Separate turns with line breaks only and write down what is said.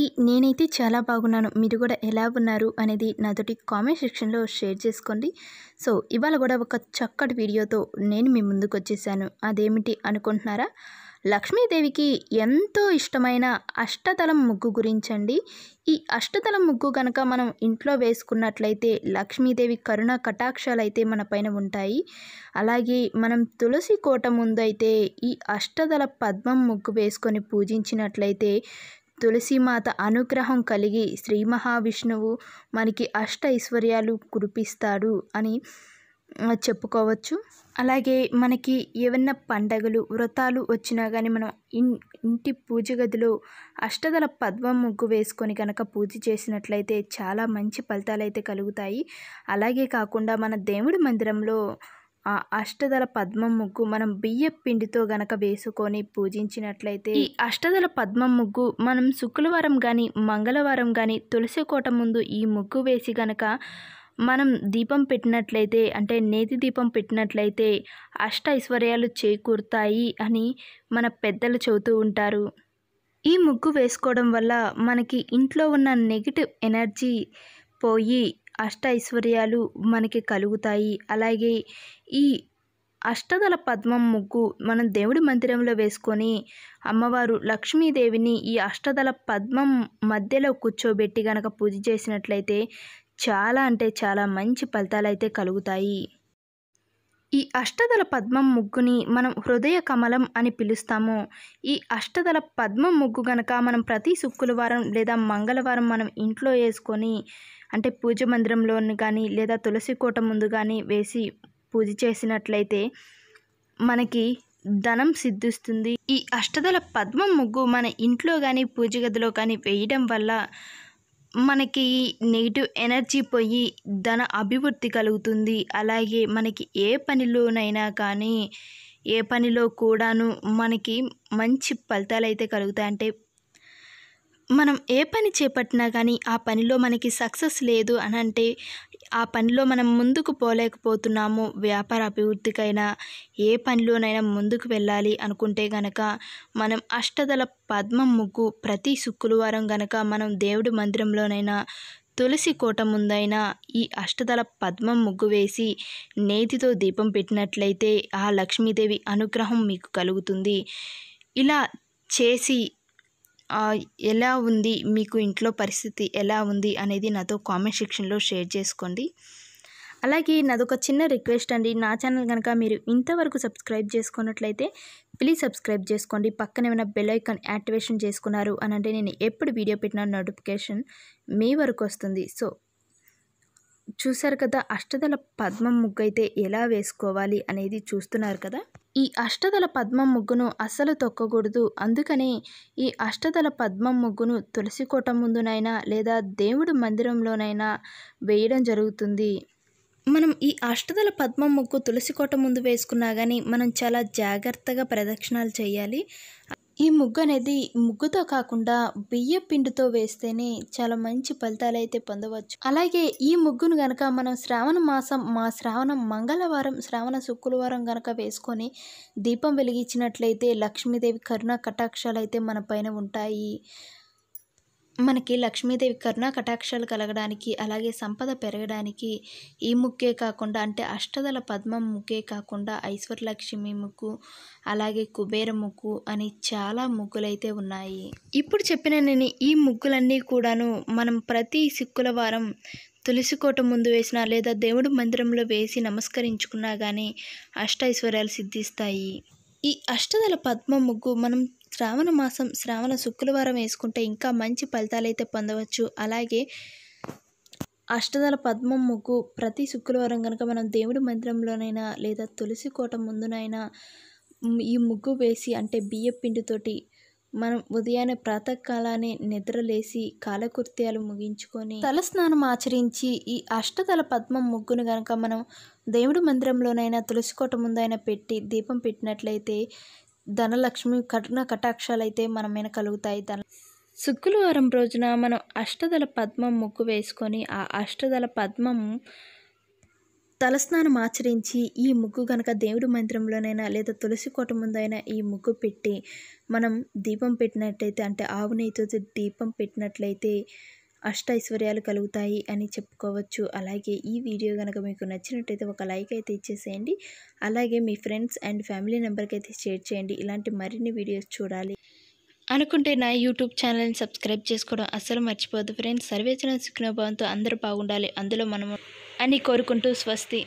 అండి నేనైతే చాలా బాగున్నాను మీరు కూడా ఎలా ఉన్నారు అనేది నాతోటి కామెంట్ సెక్షన్లో షేర్ చేసుకోండి సో ఇవాళ కూడా ఒక చక్కటి వీడియోతో నేను మీ ముందుకు వచ్చేసాను అదేమిటి అనుకుంటున్నారా లక్ష్మీదేవికి ఎంతో ఇష్టమైన అష్టతలం ముగ్గు గురించండి ఈ అష్టతలం ముగ్గు కనుక మనం ఇంట్లో వేసుకున్నట్లయితే లక్ష్మీదేవి కరుణ కటాక్షాలు అయితే మన పైన ఉంటాయి అలాగే మనం తులసి కోట ముందు అయితే ఈ అష్టదల పద్మం ముగ్గు వేసుకొని పూజించినట్లయితే తులసీమాత అనుగ్రహం కలిగి శ్రీ మహావిష్ణువు మనకి అష్ట ఐశ్వర్యాలు కురిపిస్తాడు అని చెప్పుకోవచ్చు అలాగే మనకి ఏమన్నా పండగలు వ్రతాలు వచ్చినా కానీ మనం ఇన్ ఇంటి పూజ గదిలో అష్టదల పద్మం ముగ్గు వేసుకొని కనుక పూజ చేసినట్లయితే చాలా మంచి ఫలితాలు అయితే కలుగుతాయి అలాగే కాకుండా మన దేవుడి మందిరంలో ఆ అష్టదల పద్మం ముగ్గు మనం బియ్యం పిండితో గనక వేసుకొని పూజించినట్లయితే ఈ అష్టదల పద్మం ముగ్గు మనం శుక్రవారం కానీ మంగళవారం కానీ తులసి కోట ముందు ఈ ముగ్గు వేసి గనక మనం దీపం పెట్టినట్లయితే అంటే నేతి దీపం పెట్టినట్లయితే అష్ట ఐశ్వర్యాలు చేకూరుతాయి అని మన పెద్దలు చెబుతూ ఉంటారు ఈ ముగ్గు వేసుకోవడం వల్ల మనకి ఇంట్లో ఉన్న నెగిటివ్ ఎనర్జీ పోయి అష్ట ఐశ్వర్యాలు మనకి కలుగుతాయి అలాగే ఈ అష్టదల పద్మం ముగ్గు మనం దేవుడి మందిరంలో వేసుకొని అమ్మవారు లక్ష్మీదేవిని ఈ అష్టదల పద్మం మధ్యలో కూర్చోబెట్టి గనక పూజ చేసినట్లయితే చాలా అంటే చాలా మంచి ఫలితాలు అయితే కలుగుతాయి ఈ అష్టదల పద్మం ముగ్గుని మనం హృదయ కమలం అని పిలుస్తాము ఈ అష్టదల పద్మం ముగ్గు గనక మనం ప్రతి శుక్రవారం లేదా మంగళవారం మనం ఇంట్లో వేసుకొని అంటే పూజ మందిరంలోని కానీ లేదా తులసి కోట ముందు కానీ వేసి పూజ చేసినట్లయితే మనకి ధనం సిద్ధిస్తుంది ఈ అష్టదల పద్మం ముగ్గు మన ఇంట్లో కానీ పూజ గదిలో కానీ వేయడం వల్ల మనకి నెగిటివ్ ఎనర్జీ పోయి ధన అభివృద్ధి కలుగుతుంది అలాగే మనకి ఏ పనిలోనైనా కానీ ఏ పనిలో కూడాను మనకి మంచి ఫలితాలు అయితే కలుగుతాయి అంటే మనం ఏ పని చేపట్టినా కానీ ఆ పనిలో మనకి సక్సెస్ లేదు అని అంటే ఆ పనిలో మనం ముందుకు పోలేకపోతున్నాము వ్యాపార అభివృద్ధికైనా ఏ పనిలోనైనా ముందుకు వెళ్ళాలి అనుకుంటే గనక మనం అష్టదల పద్మం ముగ్గు ప్రతి శుక్రవారం గనక మనం దేవుడి మందిరంలోనైనా తులసి కోట ముందైనా ఈ అష్టదల పద్మం ముగ్గు వేసి నేతితో దీపం పెట్టినట్లయితే ఆ లక్ష్మీదేవి అనుగ్రహం మీకు కలుగుతుంది ఇలా చేసి ఎలా ఉంది మీకు ఇంట్లో పరిస్థితి ఎలా ఉంది అనేది నాతో కామెంట్ సెక్షన్లో షేర్ చేసుకోండి అలాగే నాదొక చిన్న రిక్వెస్ట్ అండి నా ఛానల్ కనుక మీరు ఇంతవరకు సబ్స్క్రైబ్ చేసుకున్నట్లయితే ప్లీజ్ సబ్స్క్రైబ్ చేసుకోండి పక్కన ఏమైనా బెల్ ఐకాన్ యాక్టివేషన్ చేసుకున్నారు అని అంటే నేను ఎప్పుడు వీడియో పెట్టిన నోటిఫికేషన్ మీ వరకు వస్తుంది సో చూశారు కదా అష్టదల పద్మం ముగ్గు అయితే ఎలా వేసుకోవాలి అనేది చూస్తున్నారు కదా ఈ అష్టదల పద్మం ముగ్గును అస్సలు తొక్కకూడదు అందుకనే ఈ అష్టదల పద్మం ముగ్గును తులసి కోట ముందునైనా లేదా దేవుడు మందిరంలోనైనా వేయడం జరుగుతుంది మనం ఈ అష్టదల పద్మం ముగ్గు తులసి కోట ముందు వేసుకున్నా కానీ మనం చాలా జాగ్రత్తగా ప్రదక్షిణాలు చేయాలి ఈ ముగ్గు అనేది ముగ్గుతో కాకుండా బియ్య పిండితో వేస్తేనే చాలా మంచి ఫలితాలు అయితే పొందవచ్చు అలాగే ఈ ముగ్గును గనక మనం శ్రావణ మాసం మా శ్రావణ మంగళవారం శ్రావణ శుక్రవారం గనక వేసుకొని దీపం వెలిగించినట్లయితే లక్ష్మీదేవి కరుణ కటాక్షాలు అయితే మన పైన ఉంటాయి మనకి లక్ష్మీదేవి కరుణ కటాక్షాలు కలగడానికి అలాగే సంపద పెరగడానికి ఈ ముగ్గే కాకుండా అంటే అష్టదల పద్మం ముగ్గే కాకుండా ఐశ్వర్యలక్ష్మి ముగ్గు అలాగే కుబేర ముగ్గు అని చాలా ముగ్గులైతే ఉన్నాయి ఇప్పుడు చెప్పిన నేను ఈ ముగ్గులన్నీ కూడాను మనం ప్రతి సిక్కుల వారం తులసి కోట ముందు వేసిన లేదా దేవుడి మందిరంలో వేసి నమస్కరించుకున్నా కానీ అష్టైశ్వర్యాలు సిద్ధిస్తాయి ఈ అష్టదల పద్మ ముగ్గు మనం శ్రావణ మాసం శ్రావణ శుక్రవారం వేసుకుంటే ఇంకా మంచి ఫలితాలైతే పొందవచ్చు అలాగే అష్టదల పద్మం ముగ్గు ప్రతి శుక్రవారం కనుక మనం దేవుడి మందిరంలోనైనా లేదా తులసి కోట ముందునైనా ఈ ముగ్గు వేసి అంటే బియ్య పిండితోటి మనం ఉదయాన్నే ప్రాతకాలానే నిద్రలేసి కాలకృత్యాలు ముగించుకొని తలస్నానం ఆచరించి ఈ అష్టదల పద్మం ముగ్గును కనుక మనం దేవుడి మందిరంలోనైనా తులసి కోట ముందైనా పెట్టి దీపం పెట్టినట్లయితే ధనలక్ష్మి కఠిన కటాక్షాలు అయితే మన మీద కలుగుతాయి ధన శుక్రవారం రోజున మనం అష్టదల పద్మం ముగ్గు వేసుకొని ఆ అష్టదల పద్మం తలస్నానం ఆచరించి ఈ ముగ్గు గనక దేవుడి మందిరంలోనైనా లేదా తులసి కోట ముందైనా ఈ ముగ్గు పెట్టి మనం దీపం పెట్టినట్టయితే అంటే ఆవు నెయ్యితో దీపం పెట్టినట్లయితే అష్టైశ్వర్యాలు కలుగుతాయి అని చెప్పుకోవచ్చు అలాగే ఈ వీడియో కనుక మీకు నచ్చినట్టయితే ఒక లైక్ అయితే ఇచ్చేసేయండి అలాగే మీ ఫ్రెండ్స్ అండ్ ఫ్యామిలీ నెంబర్కి అయితే షేర్ చేయండి ఇలాంటి మరిన్ని వీడియోస్ చూడాలి అనుకుంటే నా యూట్యూబ్ ఛానల్ని సబ్స్క్రైబ్ చేసుకోవడం అస్సలు మర్చిపోద్దు ఫ్రెండ్స్ సర్వేచన సుఖ్నభావంతో అందరూ బాగుండాలి అందులో మనము అని కోరుకుంటూ స్వస్తి